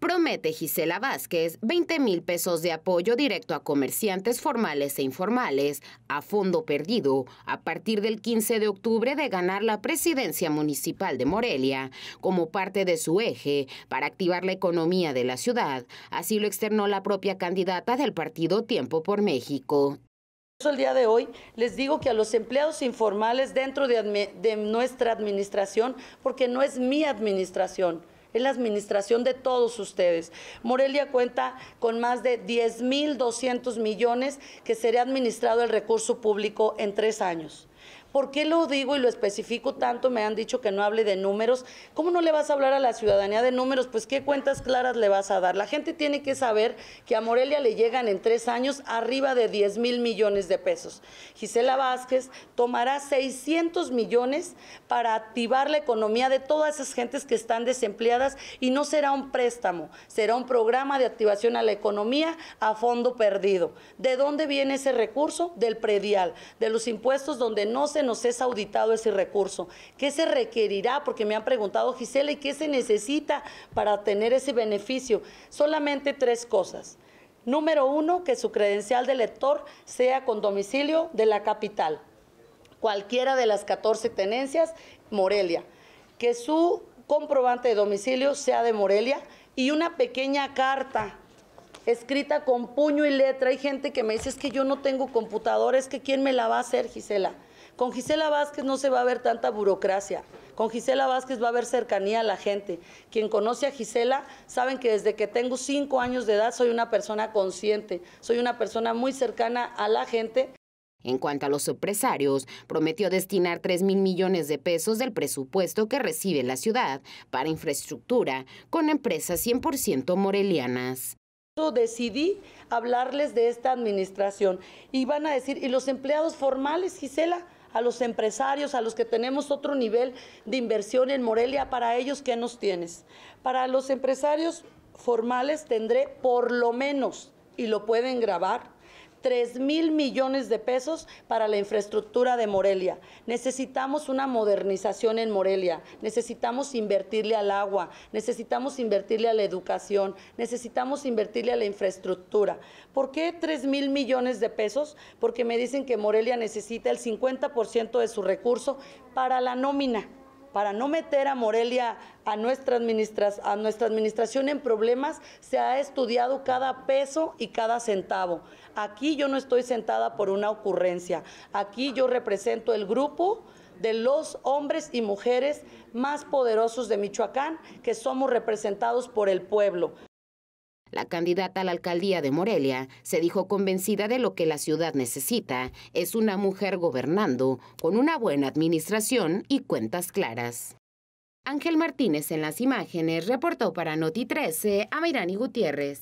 promete Gisela Vázquez 20 mil pesos de apoyo directo a comerciantes formales e informales a fondo perdido a partir del 15 de octubre de ganar la presidencia municipal de Morelia como parte de su eje para activar la economía de la ciudad. Así lo externó la propia candidata del partido Tiempo por México. El día de hoy les digo que a los empleados informales dentro de, de nuestra administración, porque no es mi administración, es la administración de todos ustedes. Morelia cuenta con más de 10.200 millones que será administrado el recurso público en tres años. ¿Por qué lo digo y lo especifico tanto? Me han dicho que no hable de números. ¿Cómo no le vas a hablar a la ciudadanía de números? Pues qué cuentas claras le vas a dar. La gente tiene que saber que a Morelia le llegan en tres años arriba de 10 mil millones de pesos. Gisela Vázquez tomará 600 millones para activar la economía de todas esas gentes que están desempleadas y no será un préstamo, será un programa de activación a la economía a fondo perdido. ¿De dónde viene ese recurso? Del predial, de los impuestos donde no se nos es auditado ese recurso. ¿Qué se requerirá? Porque me han preguntado, Gisela, ¿y qué se necesita para tener ese beneficio? Solamente tres cosas. Número uno, que su credencial de lector sea con domicilio de la capital, cualquiera de las 14 tenencias, Morelia. Que su comprobante de domicilio sea de Morelia y una pequeña carta escrita con puño y letra. Hay gente que me dice, es que yo no tengo computadora, es que ¿quién me la va a hacer, Gisela? Con Gisela Vázquez no se va a ver tanta burocracia. Con Gisela Vázquez va a haber cercanía a la gente. Quien conoce a Gisela saben que desde que tengo cinco años de edad soy una persona consciente, soy una persona muy cercana a la gente. En cuanto a los empresarios, prometió destinar 3 mil millones de pesos del presupuesto que recibe la ciudad para infraestructura con empresas 100% morelianas decidí hablarles de esta administración. Y van a decir, ¿y los empleados formales, Gisela? a los empresarios, a los que tenemos otro nivel de inversión en Morelia, para ellos, ¿qué nos tienes? Para los empresarios formales tendré por lo menos, y lo pueden grabar, 3 mil millones de pesos para la infraestructura de Morelia. Necesitamos una modernización en Morelia, necesitamos invertirle al agua, necesitamos invertirle a la educación, necesitamos invertirle a la infraestructura. ¿Por qué 3 mil millones de pesos? Porque me dicen que Morelia necesita el 50% de su recurso para la nómina para no meter a Morelia a nuestra, administración en problemas, se ha estudiado cada peso y cada centavo. Aquí yo no estoy sentada por una ocurrencia, aquí yo represento el grupo de los hombres y mujeres más poderosos de Michoacán, que somos representados por el pueblo. La candidata a la alcaldía de Morelia se dijo convencida de lo que la ciudad necesita es una mujer gobernando, con una buena administración y cuentas claras. Ángel Martínez en las imágenes reportó para Noti 13 a Mirani Gutiérrez.